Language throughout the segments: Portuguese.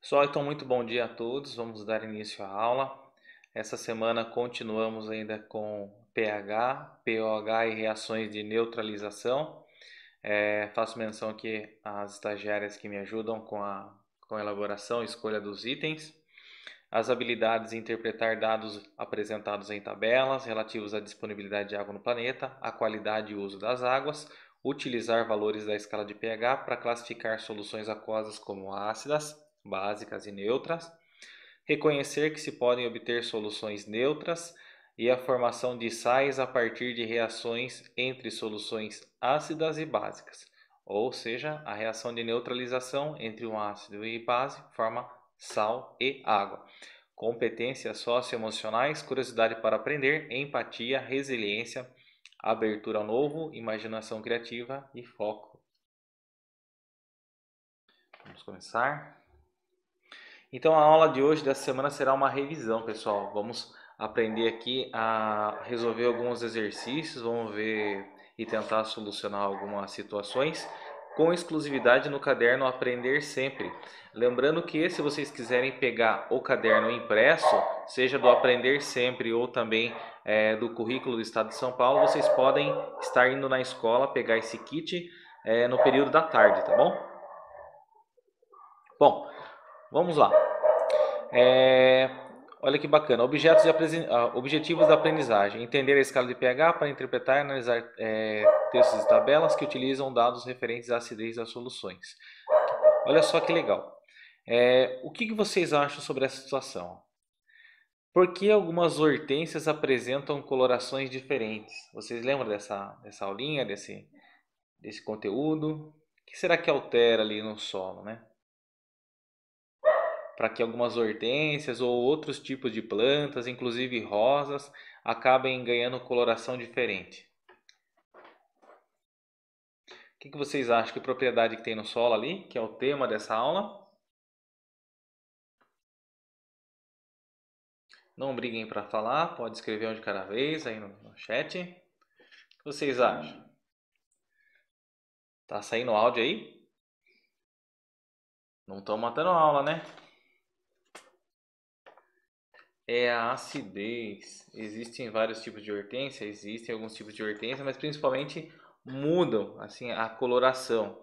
Só então muito bom dia a todos. Vamos dar início à aula. Essa semana continuamos ainda com pH, POH e reações de neutralização. É, faço menção aqui às estagiárias que me ajudam com a, com a elaboração e escolha dos itens. As habilidades interpretar dados apresentados em tabelas relativos à disponibilidade de água no planeta, a qualidade e uso das águas, utilizar valores da escala de pH para classificar soluções aquosas como ácidas, básicas e neutras, reconhecer que se podem obter soluções neutras e a formação de sais a partir de reações entre soluções ácidas e básicas, ou seja, a reação de neutralização entre um ácido e base forma sal e água. Competências socioemocionais, curiosidade para aprender, empatia, resiliência, abertura ao novo, imaginação criativa e foco. Vamos começar. Então a aula de hoje dessa semana será uma revisão, pessoal. Vamos aprender aqui a resolver alguns exercícios, vamos ver e tentar solucionar algumas situações com exclusividade no caderno Aprender Sempre. Lembrando que se vocês quiserem pegar o caderno impresso, seja do Aprender Sempre ou também é, do currículo do Estado de São Paulo, vocês podem estar indo na escola pegar esse kit é, no período da tarde, tá bom? Bom, Vamos lá. É, olha que bacana. Objetos ah, objetivos da aprendizagem. Entender a escala de pH para interpretar e analisar é, textos e tabelas que utilizam dados referentes à acidez das soluções. Olha só que legal. É, o que, que vocês acham sobre essa situação? Por que algumas hortênsias apresentam colorações diferentes? Vocês lembram dessa, dessa aulinha, desse, desse conteúdo? O que será que altera ali no solo, né? para que algumas hortênsias ou outros tipos de plantas, inclusive rosas, acabem ganhando coloração diferente. O que, que vocês acham que propriedade que tem no solo ali, que é o tema dessa aula? Não briguem para falar, pode escrever um de cada vez aí no, no chat. O que vocês acham? Tá saindo áudio aí? Não estão matando a aula, né? é a acidez. Existem vários tipos de hortênsia, existem alguns tipos de hortênsia, mas principalmente mudam assim a coloração.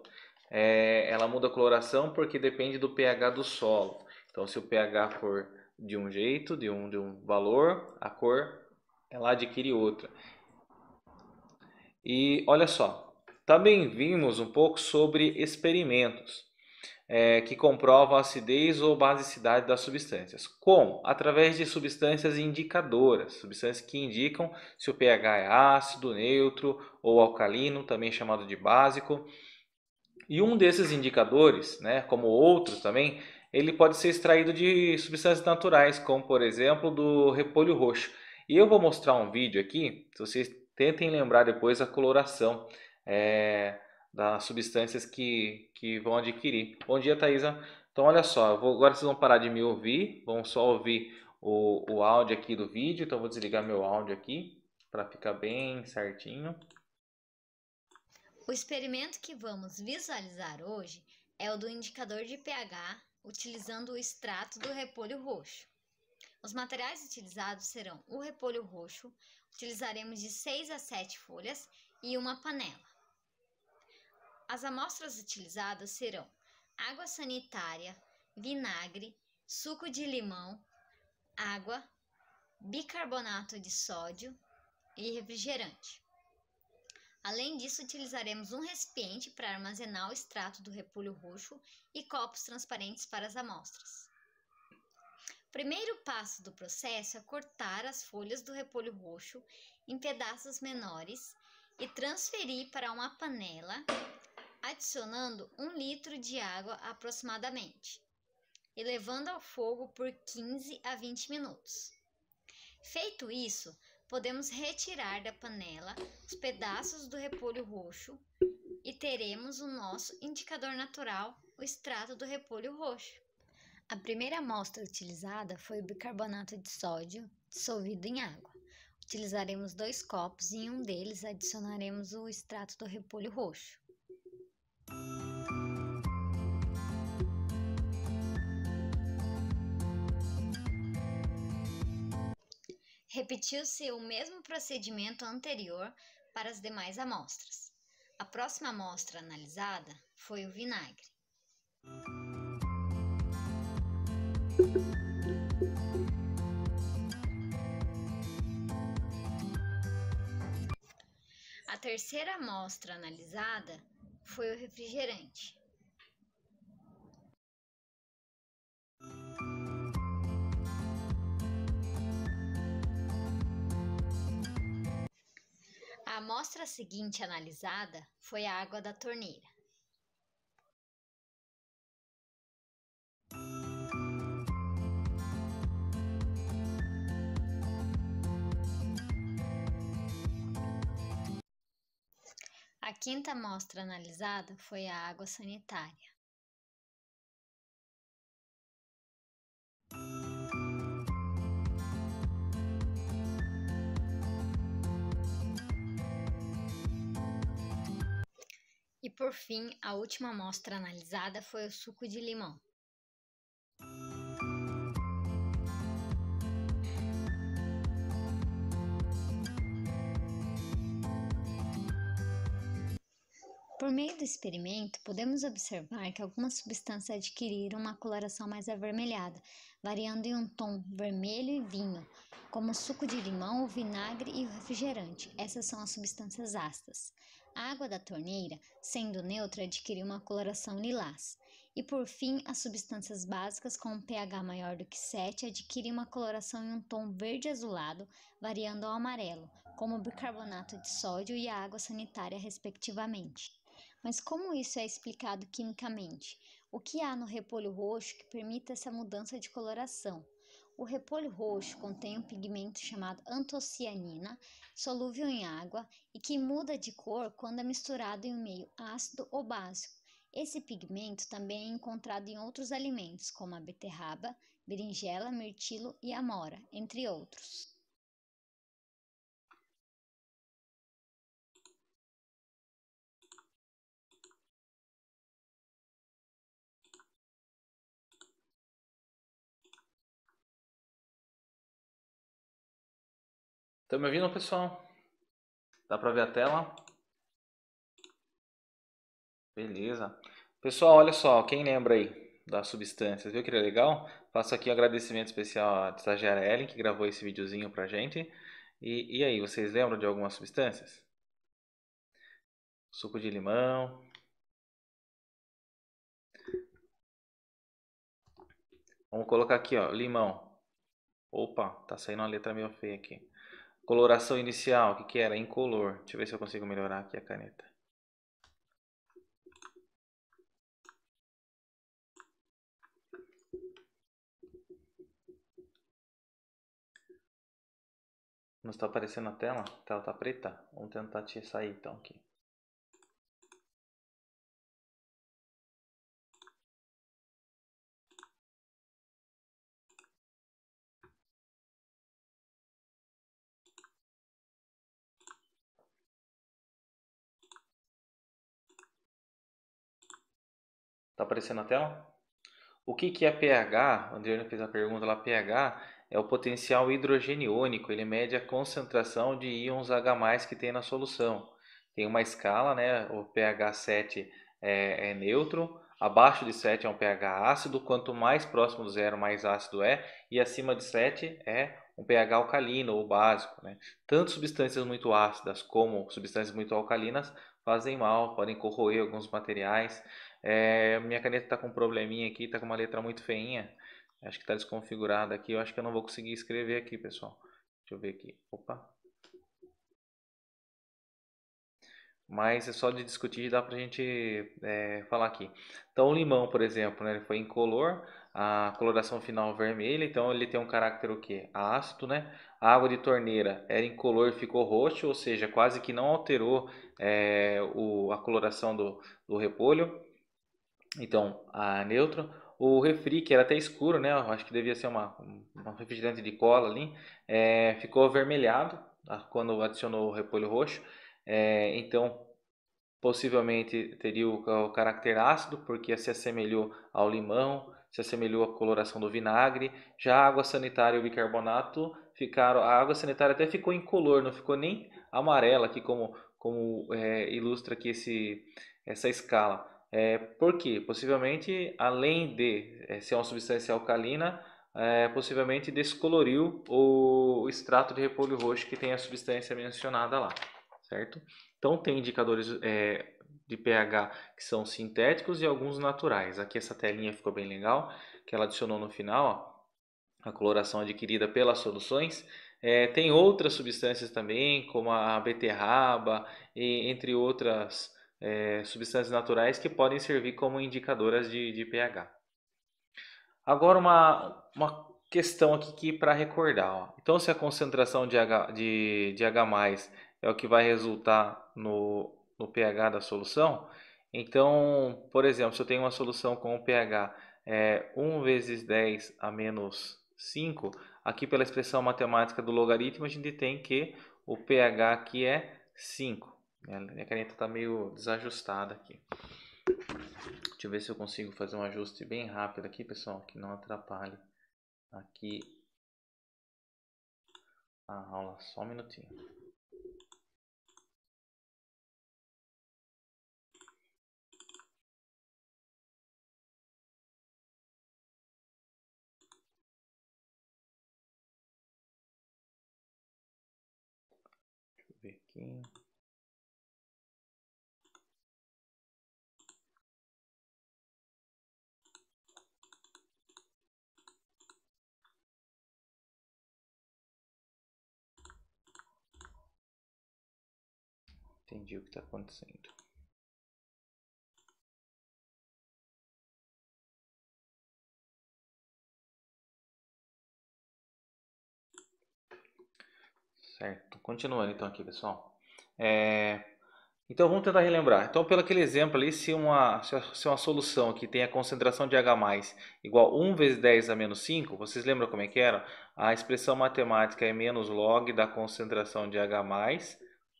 É, ela muda a coloração porque depende do pH do solo. Então, se o pH for de um jeito, de um, de um valor, a cor ela adquire outra. E olha só, também vimos um pouco sobre experimentos é, que comprovam a acidez ou basicidade das substâncias. Como? Através de substâncias indicadoras, substâncias que indicam se o pH é ácido, neutro ou alcalino, também chamado de básico. E um desses indicadores, né, como outros também, ele pode ser extraído de substâncias naturais, como por exemplo do repolho roxo. E eu vou mostrar um vídeo aqui, se vocês tentem lembrar depois a coloração. É, das substâncias que, que vão adquirir. Bom dia, Thaisa. Então, olha só, vou, agora vocês vão parar de me ouvir, vão só ouvir o, o áudio aqui do vídeo, então vou desligar meu áudio aqui para ficar bem certinho. O experimento que vamos visualizar hoje é o do indicador de pH utilizando o extrato do repolho roxo. Os materiais utilizados serão o repolho roxo, utilizaremos de 6 a 7 folhas e uma panela. As amostras utilizadas serão água sanitária, vinagre, suco de limão, água, bicarbonato de sódio e refrigerante. Além disso, utilizaremos um recipiente para armazenar o extrato do repolho roxo e copos transparentes para as amostras. O primeiro passo do processo é cortar as folhas do repolho roxo em pedaços menores e transferir para uma panela adicionando um litro de água aproximadamente e levando ao fogo por 15 a 20 minutos. Feito isso, podemos retirar da panela os pedaços do repolho roxo e teremos o nosso indicador natural, o extrato do repolho roxo. A primeira amostra utilizada foi o bicarbonato de sódio dissolvido em água. Utilizaremos dois copos e em um deles adicionaremos o extrato do repolho roxo. Repetiu-se o mesmo procedimento anterior para as demais amostras. A próxima amostra analisada foi o vinagre. A terceira amostra analisada foi o refrigerante. A amostra seguinte analisada foi a água da torneira. A quinta amostra analisada foi a água sanitária. por fim, a última amostra analisada foi o suco de limão. Por meio do experimento, podemos observar que algumas substâncias adquiriram uma coloração mais avermelhada, variando em um tom vermelho e vinho, como o suco de limão, o vinagre e o refrigerante. Essas são as substâncias ácidas. A água da torneira, sendo neutra, adquiriu uma coloração lilás. E por fim, as substâncias básicas com um pH maior do que 7 adquirem uma coloração em um tom verde azulado, variando ao amarelo, como o bicarbonato de sódio e a água sanitária, respectivamente. Mas como isso é explicado quimicamente? O que há no repolho roxo que permite essa mudança de coloração? O repolho roxo contém um pigmento chamado antocianina, solúvel em água e que muda de cor quando é misturado em um meio ácido ou básico. Esse pigmento também é encontrado em outros alimentos, como a beterraba, berinjela, mirtilo e amora, entre outros. Estão tá me ouvindo, pessoal? Dá para ver a tela? Beleza. Pessoal, olha só, quem lembra aí das substâncias, viu que era é legal? Faço aqui um agradecimento especial à estagiária Ellen, que gravou esse videozinho pra gente. E, e aí, vocês lembram de algumas substâncias? Suco de limão. Vamos colocar aqui, ó, limão. Opa, tá saindo uma letra meio feia aqui. Coloração inicial, o que, que era? Incolor. Deixa eu ver se eu consigo melhorar aqui a caneta. Não está aparecendo na tela? A tela está preta? Vamos tentar te sair então aqui. Tá aparecendo a tela? O que, que é pH? O Adriana fez a pergunta lá. pH é o potencial hidrogeniônico. Ele mede a concentração de íons H+, que tem na solução. Tem uma escala, né? O pH 7 é, é neutro. Abaixo de 7 é um pH ácido. Quanto mais próximo do zero, mais ácido é. E acima de 7 é um pH alcalino ou básico. Né? Tanto substâncias muito ácidas como substâncias muito alcalinas fazem mal, podem corroer alguns materiais. É, minha caneta está com um probleminha aqui, está com uma letra muito feinha. Acho que está desconfigurada aqui. Eu acho que eu não vou conseguir escrever aqui, pessoal. Deixa eu ver aqui. Opa. Mas é só de discutir dá para a gente é, falar aqui. Então, o limão, por exemplo, né, ele foi incolor, a coloração final vermelha, então ele tem um caráter o quê? Ácido, né? A água de torneira era incolor e ficou roxo, ou seja, quase que não alterou é, o, a coloração do, do repolho. Então, a neutro. O refri, que era até escuro, né? Eu acho que devia ser uma, um refrigerante de cola ali. É, ficou avermelhado tá? quando adicionou o repolho roxo. É, então, possivelmente teria o, o caráter ácido, porque se assemelhou ao limão, se assemelhou à coloração do vinagre. Já a água sanitária e o bicarbonato ficaram. A água sanitária até ficou incolor, não ficou nem amarela, aqui como, como é, ilustra aqui esse, essa escala. É, por quê? Possivelmente, além de é, ser uma substância alcalina, é, possivelmente descoloriu o, extrato de repolho roxo que tem a substância mencionada lá, certo? Então, tem indicadores é, de pH que são sintéticos e alguns naturais. Aqui essa telinha ficou bem legal, que ela adicionou no final, ó, a coloração adquirida pelas soluções. É, tem outras substâncias também, como a beterraba, e, entre outras é, substâncias naturais que podem servir como indicadoras de, de pH. Agora uma, uma questão aqui para recordar. Ó. Então, se a concentração de H, de, de H+, é o que vai resultar no, no pH da solução, então, por exemplo, se eu tenho uma solução com o pH é, 1 vezes 10 a menos 5, aqui pela expressão matemática do logaritmo, a gente tem que o pH aqui é 5. Minha caneta está meio desajustada aqui. Deixa eu ver se eu consigo fazer um ajuste bem rápido aqui, pessoal, que não atrapalhe aqui a aula. Só um minutinho. Deixa eu ver aqui. Entendi o que está acontecendo. Certo, continuando então aqui pessoal. É... Então vamos tentar relembrar. Então, pelo aquele exemplo ali, se uma, se uma solução que tem a concentração de H igual a 1 vezes 10 a menos 5, vocês lembram como é que era? A expressão matemática é menos log da concentração de H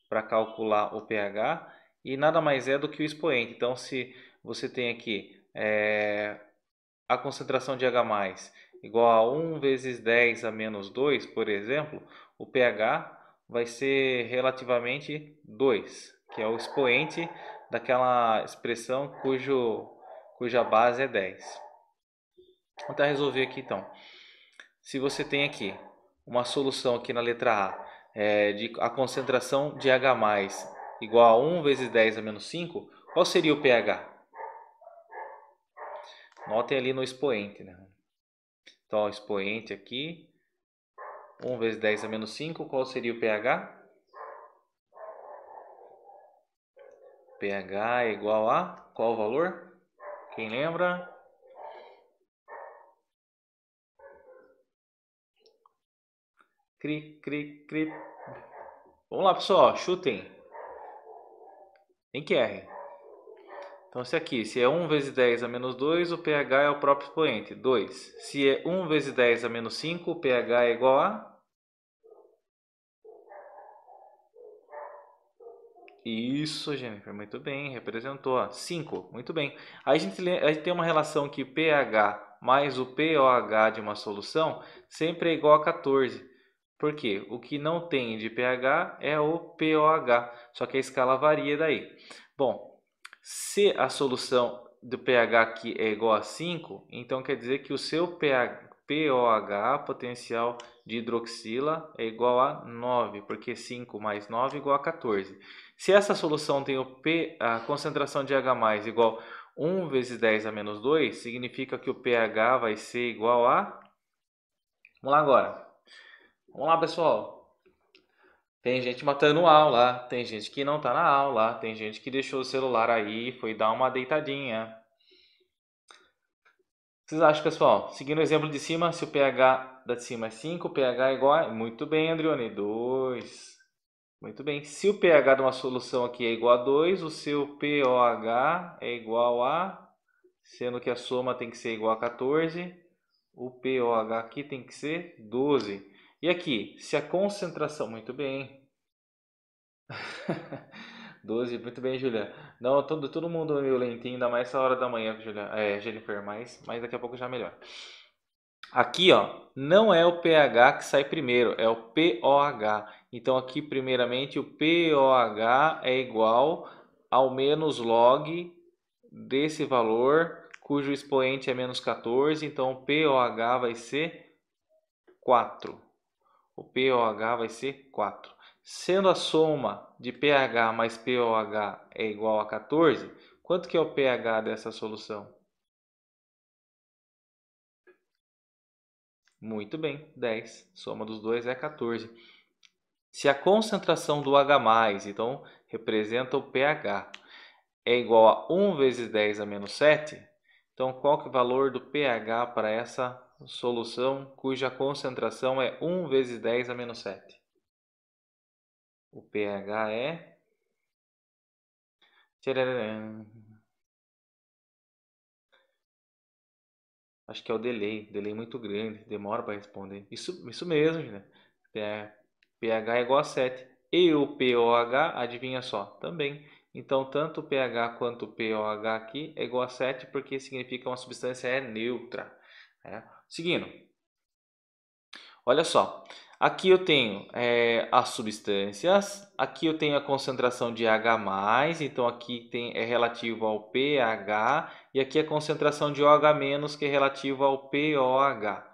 para calcular o pH e nada mais é do que o expoente. Então, se você tem aqui é, a concentração de H+, igual a 1 vezes 10 a menos 2, por exemplo, o pH vai ser relativamente 2, que é o expoente daquela expressão cujo, cuja base é 10. Vou tentar resolver aqui então. Se você tem aqui uma solução aqui na letra A é, de a concentração de H+, igual a 1 vezes 10 a menos 5, qual seria o pH? Notem ali no expoente. Né? Então, o expoente aqui, 1 vezes 10 a menos 5, qual seria o pH? pH é igual a qual valor? Quem lembra? Cri, cri, cri. Vamos lá, pessoal. Chutem. Tem que errem. Então, se aqui, se é 1 vezes 10 a menos 2, o pH é o próprio expoente. 2. Se é 1 vezes 10 a menos 5, o pH é igual a... Isso, Jennifer. Muito bem. Representou. 5. Muito bem. Aí a gente, a gente tem uma relação que pH mais o pOH de uma solução sempre é igual a 14. Por quê? o que não tem de pH é o pOH, só que a escala varia daí. Bom, se a solução do pH aqui é igual a 5, então quer dizer que o seu pH, pOH, potencial de hidroxila, é igual a 9, porque 5 mais 9 é igual a 14. Se essa solução tem o P, a concentração de H+, igual a 1 vezes 10 a menos 2, significa que o pH vai ser igual a... Vamos lá agora. Vamos lá, pessoal. Tem gente matando aula, tem gente que não tá na aula, tem gente que deixou o celular aí, foi dar uma deitadinha. O que vocês acham, pessoal? Seguindo o exemplo de cima, se o pH da de cima é 5, o pH é igual a... Muito bem, Andrione, 2. Muito bem. Se o pH de uma solução aqui é igual a 2, o seu pOH é igual a... Sendo que a soma tem que ser igual a 14, o pOH aqui tem que ser 12. E aqui, se a concentração, muito bem. 12, muito bem, Julia. Não, todo, todo mundo meio lentinho, ainda mais essa hora da manhã, Julia. É, Jennifer, mas, mas daqui a pouco já melhor. Aqui, ó, não é o pH que sai primeiro, é o POH. Então, aqui, primeiramente, o POH é igual ao menos log desse valor, cujo expoente é menos 14. Então, o POH vai ser 4 o pOH vai ser 4. Sendo a soma de pH mais pOH é igual a 14, quanto que é o pH dessa solução? Muito bem, 10. Soma dos dois é 14. Se a concentração do H+, então representa o pH, é igual a 1 vezes 10 a menos 7, então qual que é o valor do pH para essa solução cuja concentração é 1 vezes 10 a menos 7. O pH é... Tcharam. Acho que é o delay, delay muito grande, demora para responder. Isso, isso mesmo, né? pH é igual a 7. E o pOH, adivinha só, também. Então, tanto o pH quanto o pOH aqui é igual a 7 porque significa que uma substância é neutra. Né? Seguindo. Olha só. Aqui eu tenho é, as substâncias, aqui eu tenho a concentração de H+, então aqui tem, é relativo ao pH, e aqui a concentração de OH-, que é relativo ao POH.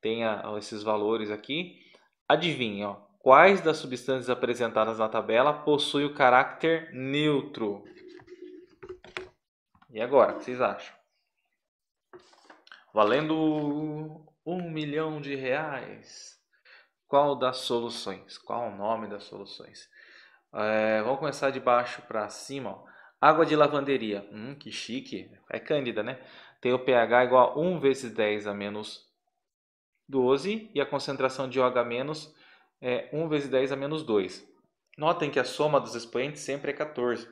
Tem a, esses valores aqui. Adivinha, ó, quais das substâncias apresentadas na tabela possuem o caráter neutro? E agora, o que vocês acham? valendo um milhão de reais. Qual das soluções? Qual o nome das soluções? É, vamos começar de baixo para cima. Ó. Água de lavanderia. Hum, que chique. É cândida, né? Tem o pH igual a 1 vezes 10 a menos 12 e a concentração de OH menos é 1 vezes 10 a menos 2. Notem que a soma dos expoentes sempre é 14.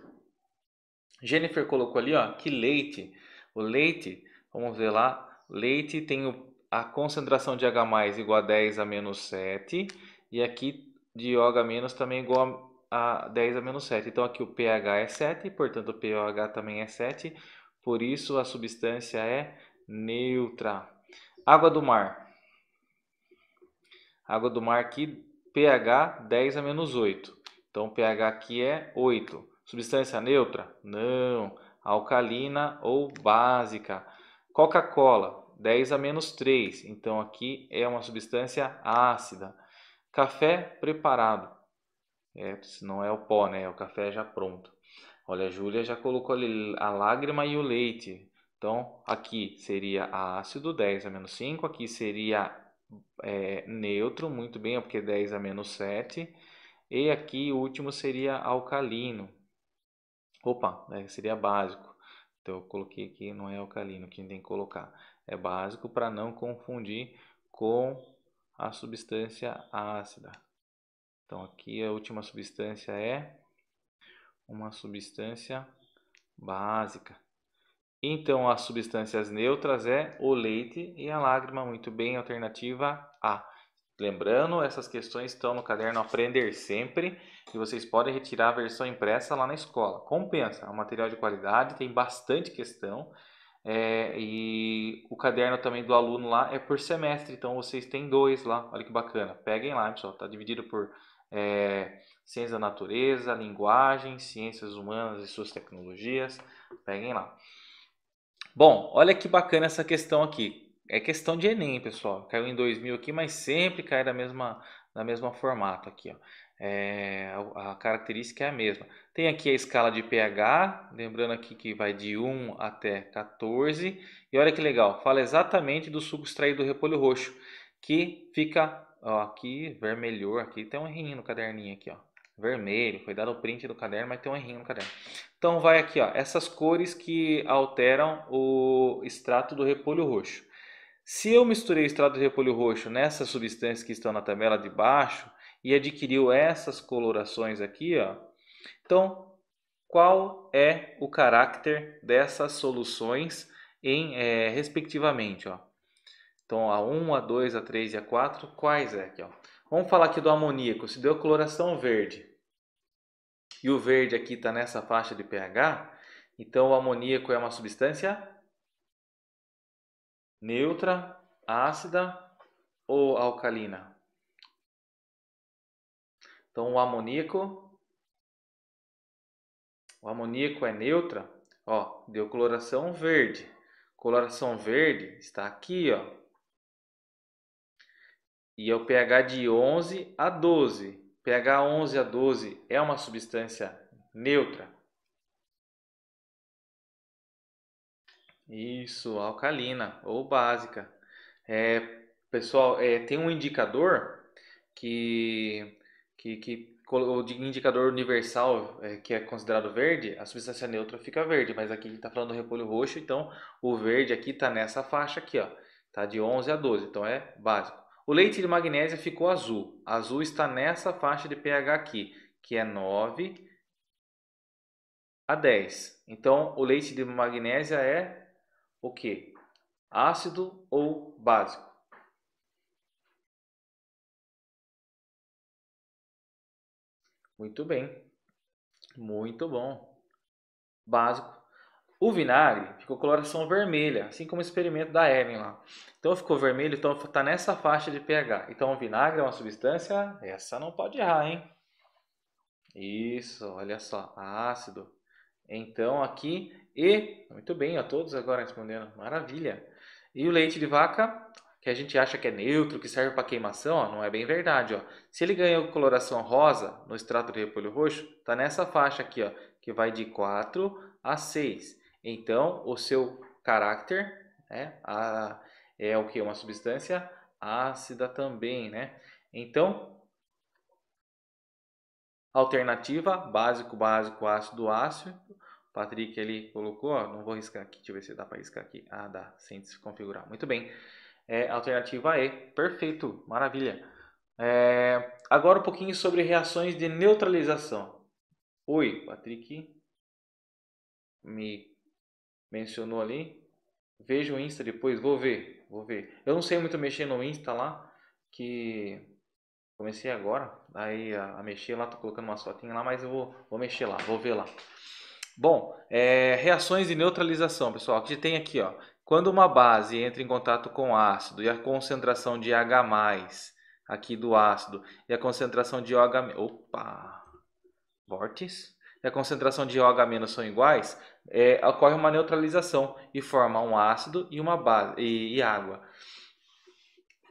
Jennifer colocou ali ó, que leite. O leite, vamos ver lá, Leite tem o, a concentração de H+, igual a 10 a menos 7. E aqui de OH- também igual a, a 10 a menos 7. Então aqui o pH é 7, portanto o pOH também é 7. Por isso a substância é neutra. Água do mar. Água do mar aqui, pH 10 a menos 8. Então o pH aqui é 8. Substância neutra? Não. Alcalina ou básica. Coca-Cola, 10 a menos 3. Então, aqui é uma substância ácida. Café preparado. É, não é o pó, né? É o café já pronto. Olha, a Júlia já colocou ali a lágrima e o leite. Então, aqui seria ácido, 10 a menos 5. Aqui seria é, neutro, muito bem, porque 10 a menos 7. E aqui o último seria alcalino. Opa, né? seria básico. Então eu coloquei aqui, não é alcalino que a gente tem que colocar. É básico para não confundir com a substância ácida. Então aqui a última substância é uma substância básica. Então as substâncias neutras é o leite e a lágrima, muito bem, alternativa A. Lembrando, essas questões estão no caderno Aprender Sempre e vocês podem retirar a versão impressa lá na escola. Compensa, é um material de qualidade, tem bastante questão. É, e o caderno também do aluno lá é por semestre, então vocês têm dois lá. Olha que bacana. Peguem lá, pessoal. Está dividido por é, ciência da natureza, linguagem, ciências humanas e suas tecnologias. Peguem lá. Bom, olha que bacana essa questão aqui. É questão de Enem, pessoal. Caiu em 2000 aqui, mas sempre cai da mesma, da mesma formato aqui. Ó. É, a característica é a mesma. Tem aqui a escala de pH, lembrando aqui que vai de 1 até 14. E olha que legal, fala exatamente do suco extraído do repolho roxo, que fica ó, aqui vermelho, aqui tem um rinho no caderninho aqui, ó. Vermelho, foi dado o print do caderno, mas tem um errinho no caderno. Então vai aqui, ó, essas cores que alteram o extrato do repolho roxo. Se eu misturei extrato de repolho roxo nessas substâncias que estão na tabela de baixo e adquiriu essas colorações aqui, ó, então qual é o caráter dessas soluções em, é, respectivamente? Ó? Então, a 1, a 2, a 3 e a 4, quais é? Aqui, ó. Vamos falar aqui do amoníaco. Se deu coloração verde e o verde aqui está nessa faixa de pH, então o amoníaco é uma substância neutra, ácida ou alcalina. Então, o amoníaco, o amoníaco é neutra, ó, deu coloração verde. Coloração verde está aqui, ó. E é o pH de 11 a 12. pH 11 a 12 é uma substância neutra. Isso, alcalina ou básica. É, pessoal, é, tem um indicador que, que, que o indicador universal é, que é considerado verde, a substância neutra fica verde, mas aqui está falando do repolho roxo, então o verde aqui está nessa faixa aqui, ó, tá de 11 a 12, então é básico. O leite de magnésia ficou azul, azul está nessa faixa de pH aqui, que é 9 a 10. Então o leite de magnésia é o que? Ácido ou básico? Muito bem. Muito bom. Básico. O vinagre ficou coloração vermelha, assim como o experimento da Evan lá. Então ficou vermelho, então está nessa faixa de pH. Então o vinagre é uma substância, essa não pode errar, hein? Isso, olha só, ácido. Então, aqui, e, muito bem, a todos agora respondendo, maravilha. E o leite de vaca, que a gente acha que é neutro, que serve para queimação, ó, não é bem verdade. Ó. Se ele ganhou coloração rosa no extrato de repolho roxo, está nessa faixa aqui, ó, que vai de 4 a 6. Então, o seu caráter né, a, é o que? Uma substância ácida também, né? Então, alternativa, básico, básico, ácido, ácido, Patrick ele colocou, ó, não vou riscar aqui, deixa eu ver se dá para riscar aqui. Ah, dá, sem desconfigurar. Muito bem. É, alternativa E, perfeito, maravilha. É, agora um pouquinho sobre reações de neutralização. Oi, Patrick me mencionou ali. Veja o Insta depois, vou ver, vou ver. Eu não sei muito mexer no Insta lá, que comecei agora, aí a, a mexer lá, tô colocando uma fotinha lá, mas eu vou, vou mexer lá, vou ver lá. Bom, é, reações de neutralização, pessoal. que tem aqui, ó. Quando uma base entra em contato com ácido e a concentração de H+, aqui do ácido, e a concentração de OH... Opa! Vórtice? E a concentração de OH- são iguais, é, ocorre uma neutralização e forma um ácido e uma base e, e água.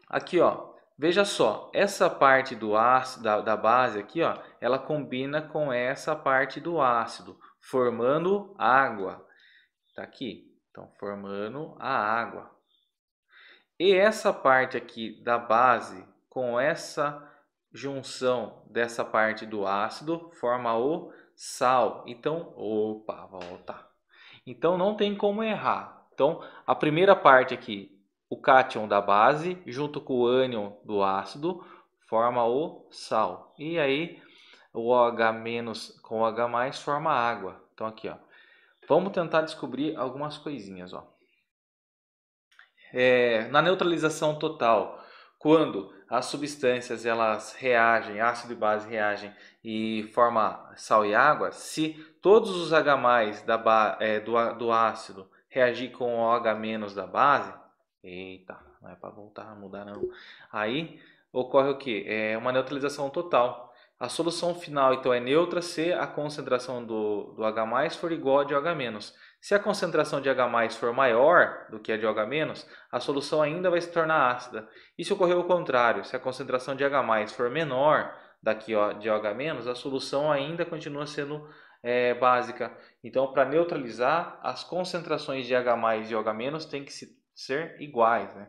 Aqui, ó, Veja só, essa parte do ácido, da, da, base aqui, ó, ela combina com essa parte do ácido formando água. Está aqui. Então, formando a água. E essa parte aqui da base, com essa junção dessa parte do ácido, forma o sal. Então, opa, volta. Então, não tem como errar. Então, a primeira parte aqui, o cátion da base, junto com o ânion do ácido, forma o sal. E aí, o OH- com OH+, forma água. Então, aqui, ó. Vamos tentar descobrir algumas coisinhas, ó. É, na neutralização total, quando as substâncias elas reagem, ácido e base reagem e forma sal e água, se todos os H da é, do, do, ácido reagir com o OH da base, eita, não é para voltar a mudar não. Aí ocorre o que? É uma neutralização total. A solução final então é neutra se a concentração do, do H for igual a de OH-. Se a concentração de H for maior do que a de OH-, a solução ainda vai se tornar ácida. E se ocorrer o contrário, se a concentração de H for menor da que de OH-, a solução ainda continua sendo é, básica. Então, para neutralizar, as concentrações de H e OH- têm que ser iguais. Né?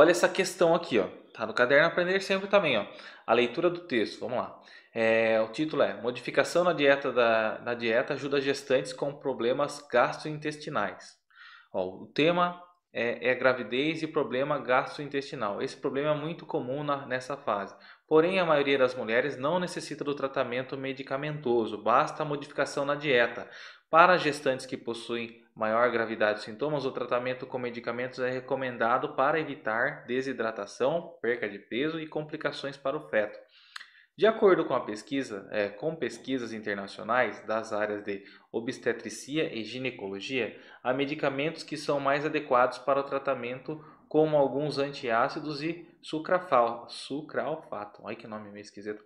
Olha essa questão aqui, ó. Tá no caderno Aprender Sempre também, ó. A leitura do texto, vamos lá. É, o título é Modificação na dieta, da, na dieta ajuda gestantes com problemas gastrointestinais. Ó, o tema é, é, gravidez e problema gastrointestinal. Esse problema é muito comum na, nessa fase. Porém, a maioria das mulheres não necessita do tratamento medicamentoso, basta a modificação na dieta. Para gestantes que possuem maior gravidade de sintomas, o tratamento com medicamentos é recomendado para evitar desidratação, perca de peso e complicações para o feto. De acordo com a pesquisa, é, com pesquisas internacionais das áreas de obstetricia e ginecologia, há medicamentos que são mais adequados para o tratamento, como alguns antiácidos e sucrafal, sucralfato. Olha que nome meio esquisito.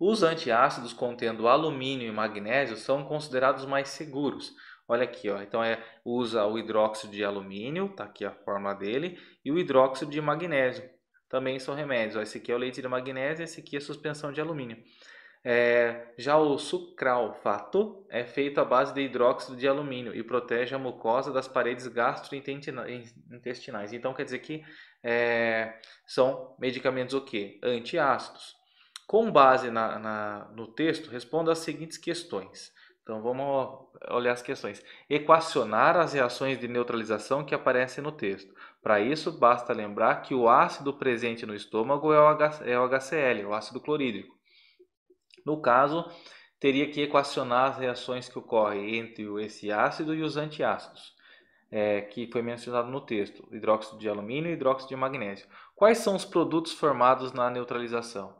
Os antiácidos contendo alumínio e magnésio são considerados mais seguros Olha aqui, ó. então é, usa o hidróxido de alumínio, tá aqui a fórmula dele, e o hidróxido de magnésio. Também são remédios. Ó, esse aqui é o leite de magnésio, esse aqui é a suspensão de alumínio. É, já o sucralfato é feito à base de hidróxido de alumínio e protege a mucosa das paredes gastrointestinais. Então quer dizer que é, são medicamentos o quê? Antiácidos. Com base na, na, no texto, responda as seguintes questões. Então vamos olhar as questões. Equacionar as reações de neutralização que aparecem no texto. Para isso, basta lembrar que o ácido presente no estômago é o HCl, é é o ácido clorídrico. No caso, teria que equacionar as reações que ocorrem entre esse ácido e os antiácidos, é, que foi mencionado no texto, hidróxido de alumínio e hidróxido de magnésio. Quais são os produtos formados na neutralização?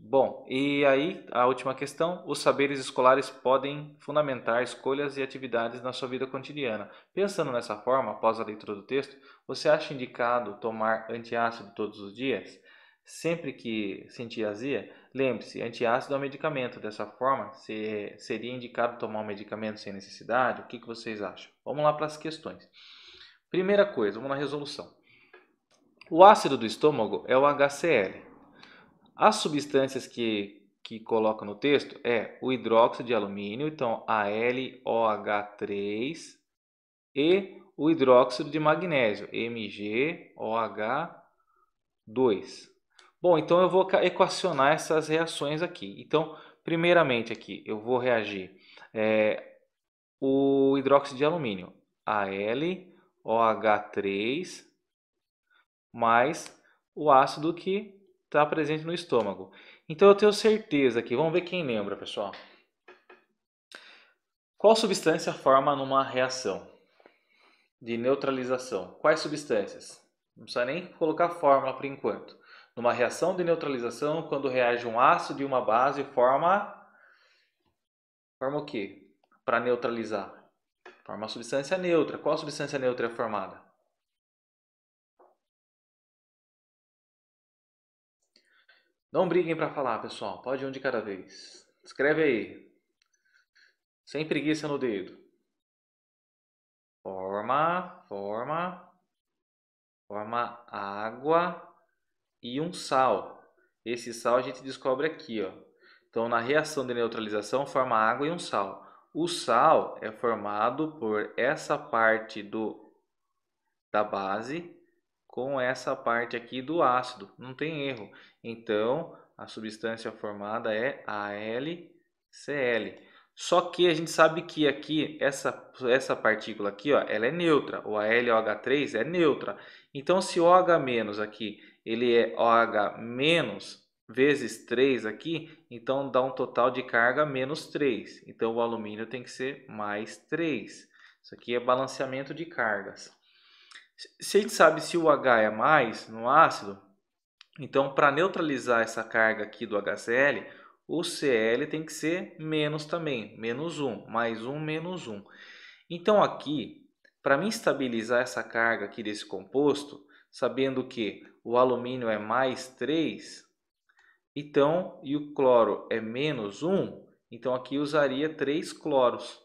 Bom, e aí a última questão: os saberes escolares podem fundamentar escolhas e atividades na sua vida cotidiana. Pensando nessa forma, após a leitura do texto, você acha indicado tomar antiácido todos os dias? Sempre que sentir azia, lembre-se, antiácido é um medicamento. Dessa forma, se seria indicado tomar um medicamento sem necessidade? O que, que vocês acham? Vamos lá para as questões. Primeira coisa, vamos na resolução. O ácido do estômago é o HCl, as substâncias que, que coloca no texto é o hidróxido de alumínio, então AlOH3, e o hidróxido de magnésio, MgOH2. Bom, então eu vou equacionar essas reações aqui. Então, primeiramente aqui, eu vou reagir é, o hidróxido de alumínio, AlOH3, mais o ácido que está presente no estômago. Então eu tenho certeza aqui, vamos ver quem lembra, pessoal. Qual substância forma numa reação de neutralização? Quais substâncias? Não precisa nem colocar fórmula por enquanto. Numa reação de neutralização, quando reage um ácido e uma base, forma forma o quê? Para neutralizar. Forma a substância neutra. Qual substância neutra é formada? Não briguem para falar, pessoal. Pode um de cada vez. Escreve aí. Sem preguiça no dedo. Forma, forma, forma água e um sal. Esse sal a gente descobre aqui, ó. Então, na reação de neutralização, forma água e um sal. O sal é formado por essa parte do, da base com essa parte aqui do ácido, não tem erro. Então, a substância formada é AlCl. Só que a gente sabe que aqui, essa, essa partícula aqui, ó, ela é neutra. O AlOH3 é neutra. Então, se o OH- aqui, ele é OH- vezes 3 aqui, então dá um total de carga menos 3. Então, o alumínio tem que ser mais 3. Isso aqui é balanceamento de cargas. Se a gente sabe se o H é mais no ácido, então para neutralizar essa carga aqui do HCl, o Cl tem que ser menos também, menos 1, mais 1, menos 1. Então aqui, para mim estabilizar essa carga aqui desse composto, sabendo que o alumínio é mais 3, então, e o cloro é menos 1, então aqui usaria 3 cloros.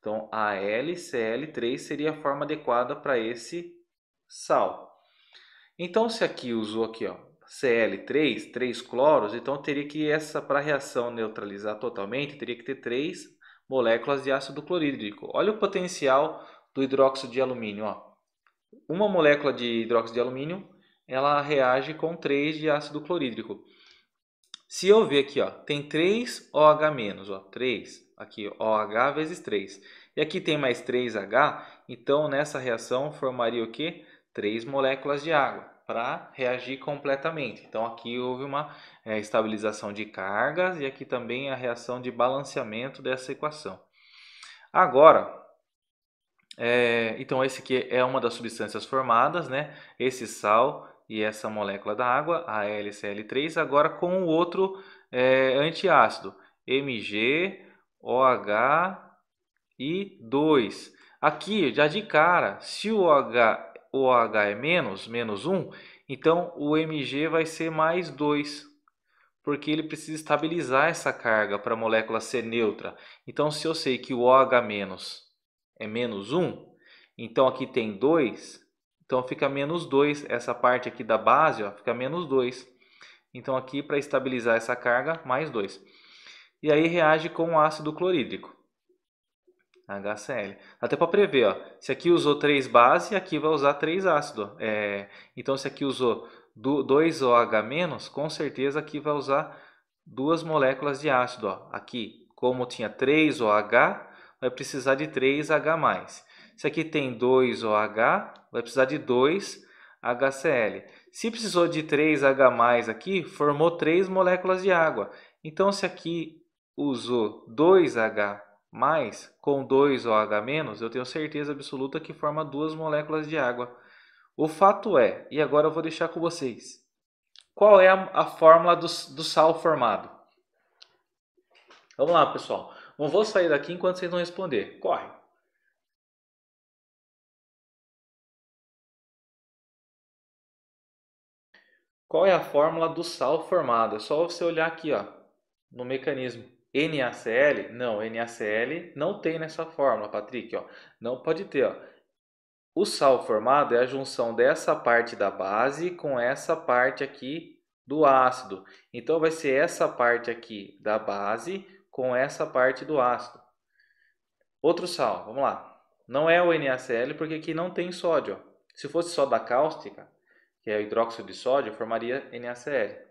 Então, AlCl3 seria a forma adequada para esse sal. Então, se aqui usou aqui, ó, Cl3, 3 cloros, então teria que essa, para a reação neutralizar totalmente, teria que ter 3 moléculas de ácido clorídrico. Olha o potencial do hidróxido de alumínio. Ó. Uma molécula de hidróxido de alumínio, ela reage com 3 de ácido clorídrico. Se eu ver aqui, ó, tem 3 OH-, ó, 3, aqui OH vezes 3. E aqui tem mais 3H, então nessa reação formaria o quê? três moléculas de água para reagir completamente. Então aqui houve uma é, estabilização de cargas e aqui também a reação de balanceamento dessa equação. Agora, é, então esse aqui é uma das substâncias formadas, né? Esse sal e essa molécula da água, a LCl3, agora com o outro é, antiácido, MgOH 2. Aqui, já de cara, se o OH OH é menos, menos 1, então o Mg vai ser mais 2, porque ele precisa estabilizar essa carga para a molécula ser neutra. Então, se eu sei que o OH- é menos 1, então aqui tem 2, então fica menos 2, essa parte aqui da base ó, fica menos 2. Então aqui para estabilizar essa carga, mais 2. E aí reage com o ácido clorídrico. HCl. Até para prever, ó, se aqui usou 3 base, aqui vai usar 3 ácido. É, então, se aqui usou 2OH-, com certeza aqui vai usar duas moléculas de ácido. Ó. Aqui, como tinha 3OH, vai precisar de 3H+. Se aqui tem 2OH, vai precisar de 2HCl. Se precisou de 3H+, aqui, formou 3 moléculas de água. Então, se aqui usou 2H+, mas com 2 OH-, eu tenho certeza absoluta que forma duas moléculas de água. O fato é, e agora eu vou deixar com vocês, qual é a, a fórmula do, do sal formado? Vamos lá, pessoal. Não vou sair daqui enquanto vocês não responder. Corre! Qual é a fórmula do sal formado? É só você olhar aqui ó, no mecanismo. NaCl? Não, NaCl não tem nessa fórmula, Patrick. Ó. Não pode ter. Ó. O sal formado é a junção dessa parte da base com essa parte aqui do ácido. Então, vai ser essa parte aqui da base com essa parte do ácido. Outro sal, vamos lá. Não é o NaCl porque aqui não tem sódio. Se fosse só da cáustica, que é o hidróxido de sódio, formaria NaCl.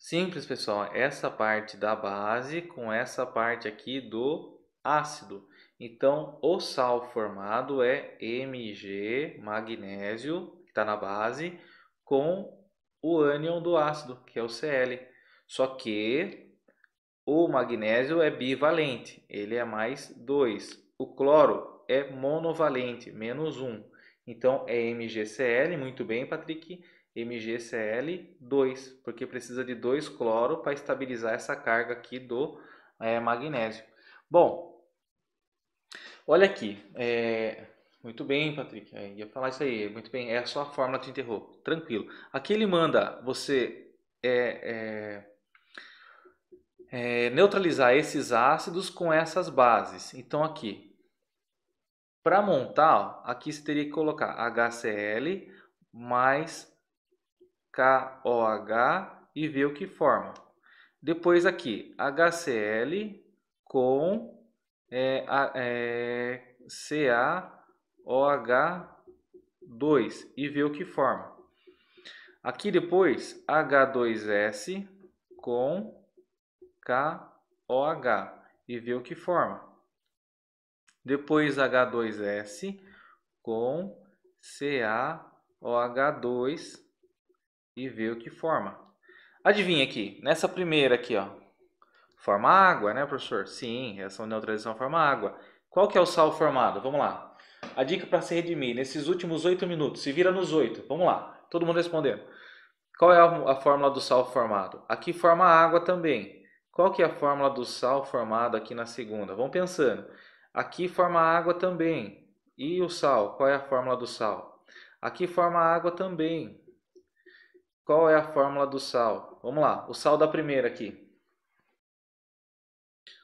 Simples, pessoal. Essa parte da base com essa parte aqui do ácido. Então, o sal formado é Mg, magnésio, que está na base, com o ânion do ácido, que é o Cl. Só que o magnésio é bivalente, ele é mais 2. O cloro é monovalente, menos 1. Um. Então, é MgCl, muito bem, Patrick. MgCl2, porque precisa de 2 cloro para estabilizar essa carga aqui do é, magnésio. Bom, olha aqui. É, muito bem, Patrick. É, ia falar isso aí. Muito bem. É só a fórmula que interrompe. Tranquilo. Aqui ele manda você neutralizar esses ácidos com essas bases. Então aqui, para montar, ó, aqui você teria que colocar HCl mais KOH e ver o que forma. Depois aqui, HCl com é, é, CaOH2 e ver o que forma. Aqui depois, H2S com KOH e ver o que forma. Depois H2S com CaOH2 e ver o que forma. Adivinha aqui, nessa primeira aqui, ó. Forma água, né, professor? Sim, reação de neutralização forma água. Qual que é o sal formado? Vamos lá. A dica para se redimir nesses últimos oito minutos. Se vira nos oito. Vamos lá. Todo mundo respondendo. Qual é a, a fórmula do sal formado? Aqui forma água também. Qual que é a fórmula do sal formado aqui na segunda? Vamos pensando. Aqui forma água também. E o sal? Qual é a fórmula do sal? Aqui forma água também. Qual é a fórmula do sal? Vamos lá, o sal da primeira aqui.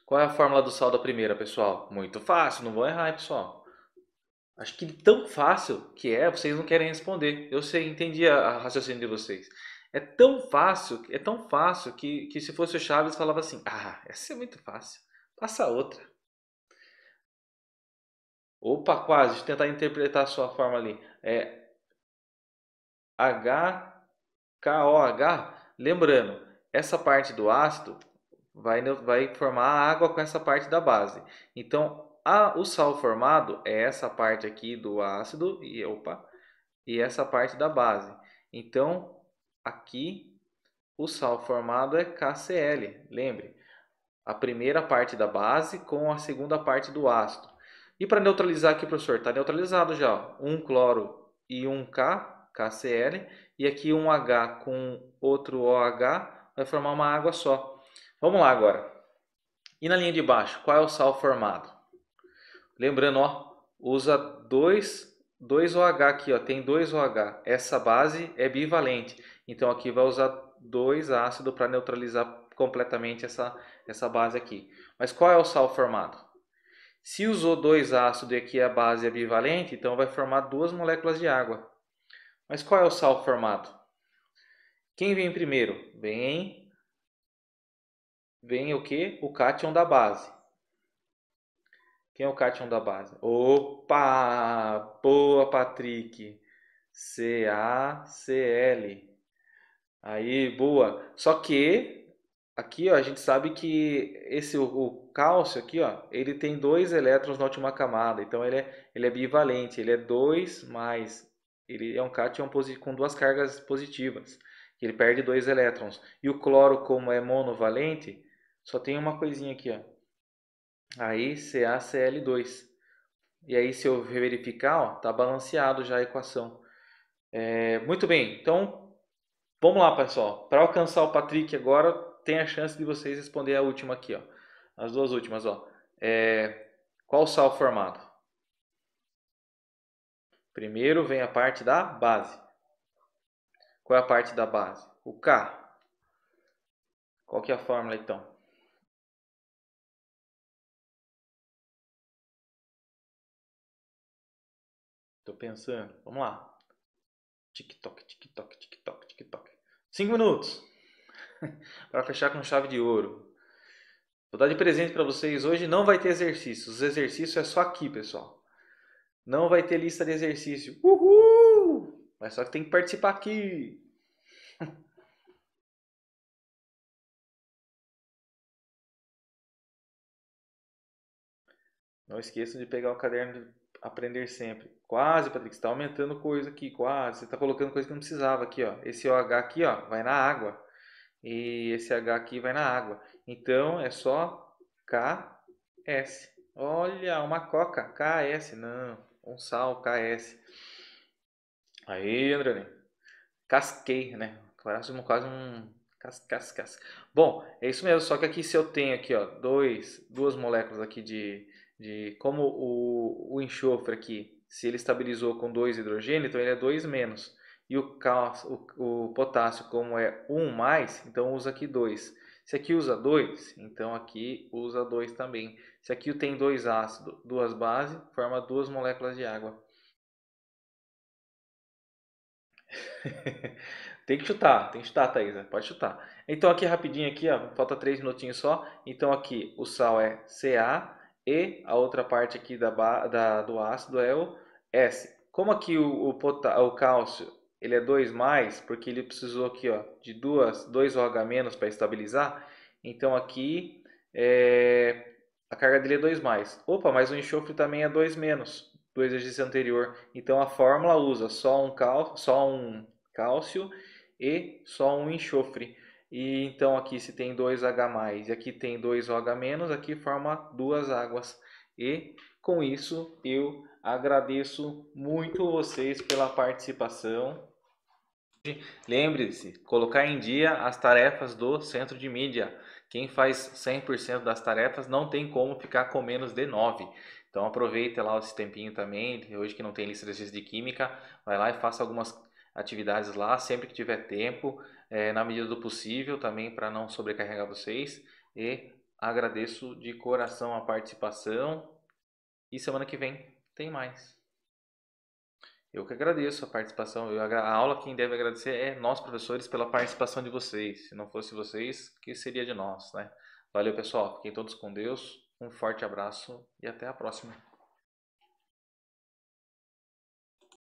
Qual é a fórmula do sal da primeira, pessoal? Muito fácil, não vou errar, pessoal. Acho que tão fácil que é, vocês não querem responder. Eu sei, entendi a, raciocínio de vocês. É tão fácil, é tão fácil que, que se fosse o Chaves falava assim: "Ah, essa é muito fácil. Passa outra". Opa, quase, tentar interpretar a sua forma ali. É H KOH, lembrando, essa parte do ácido vai, vai formar a água com essa parte da base. Então, a, o sal formado é essa parte aqui do ácido e, opa, e essa parte da base. Então, aqui o sal formado é KCl, lembre. A primeira parte da base com a segunda parte do ácido. E para neutralizar aqui, professor, está neutralizado já. Ó, um cloro e um K, KCl e aqui um H com outro OH vai formar uma água só. Vamos lá agora. E na linha de baixo, qual é o sal formado? Lembrando, ó, usa dois, dois OH aqui, ó, tem dois OH. Essa base é bivalente, então aqui vai usar dois ácidos para neutralizar completamente essa, essa base aqui. Mas qual é o sal formado? Se usou dois ácidos e aqui a base é bivalente, então vai formar duas moléculas de água. Mas qual é o sal formado? Quem vem primeiro? Vem vem o que? O cátion da base. Quem é o cátion da base? Opa! Boa, Patrick. CACl. Aí, boa. Só que aqui, ó, a gente sabe que esse o, o, cálcio aqui, ó, ele tem dois elétrons na última camada, então ele é ele é bivalente, ele é 2 mais ele é um cátion com duas cargas positivas, ele perde dois elétrons. E o cloro, como é monovalente, só tem uma coisinha aqui, ó. Aí CaCl2. E aí se eu verificar, está tá balanceado já a equação. É, muito bem, então vamos lá, pessoal. Para alcançar o Patrick agora, tem a chance de vocês responder a última aqui, ó. As duas últimas, ó. É, qual sal formado? Primeiro vem a parte da base. Qual é a parte da base? O K. Qual que é a fórmula então? Estou pensando. Vamos lá. Tic-toc, tic-toc, tic-toc, tic-toc. Cinco minutos. para fechar com chave de ouro. Vou dar de presente para vocês hoje. Não vai ter exercícios. Os exercícios é só aqui, pessoal. Não vai ter lista de exercício. Uhul! Mas só que tem que participar aqui. Não esqueçam de pegar o caderno de aprender sempre. Quase, Patrick, você está aumentando coisa aqui, quase. Você está colocando coisa que não precisava aqui, ó. Esse OH aqui, ó, vai na água. E esse H aqui vai na água. Então, é só KS. Olha, uma coca. KS, não um sal, KS. Aí, André, casquei, né? Quase um, quase um cas, cas, cas. Bom, é isso mesmo, só que aqui se eu tenho aqui, ó, dois, duas moléculas aqui de, de como o, o enxofre aqui, se ele estabilizou com dois hidrogênio, então ele é dois menos. E o, cálcio, o, o potássio, como é um mais, então usa aqui dois. Se aqui usa dois, então aqui usa dois também. Se aqui tem dois ácidos, duas bases, forma duas moléculas de água. tem que chutar, tem que chutar, Thaisa. Né? Pode chutar. Então aqui rapidinho aqui, ó, falta três minutinhos só. Então aqui o sal é Ca e a outra parte aqui da, da do ácido é o S. Como aqui o, o, o cálcio ele é 2 mais, porque ele precisou aqui ó, de duas, 2 OH menos para estabilizar. Então aqui é, a carga dele é 2 mais. Opa, mas o enxofre também é 2 menos do exercício anterior. Então a fórmula usa só um, cal, só um cálcio e só um enxofre. E então aqui se tem 2H+, e aqui tem 2OH-, aqui forma duas águas. E com isso eu agradeço muito vocês pela participação. Lembre-se, colocar em dia as tarefas do Centro de Mídia. Quem faz 100% das tarefas não tem como ficar com menos de 9. Então aproveita lá esse tempinho também, hoje que não tem lista de de química, vai lá e faça algumas atividades lá sempre que tiver tempo, é, na medida do possível também para não sobrecarregar vocês. E agradeço de coração a participação e semana que vem tem mais. Eu que agradeço a participação. Eu, a aula, quem deve agradecer é nós, professores, pela participação de vocês. Se não fosse vocês, que seria de nós, né? Valeu, pessoal. Fiquem todos com Deus. Um forte abraço e até a próxima.